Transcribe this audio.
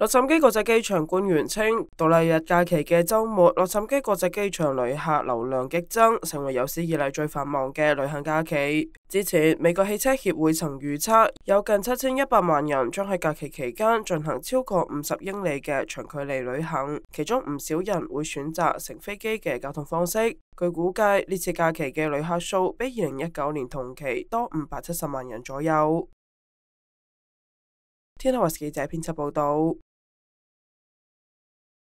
洛杉矶国际机场官员称，独立日假期嘅周末，洛杉矶国际机场旅客流量激增，成为有史以嚟最繁忙嘅旅行假期。之前，美国汽车协会曾预测有近七千一百万人将喺假期期间进行超过五十英里嘅长距离旅行，其中唔少人会选择乘飞机嘅交通方式。据估计，呢次假期嘅旅客数比二零一九年同期多五百七十万人左右。天空卫视记者编辑报道。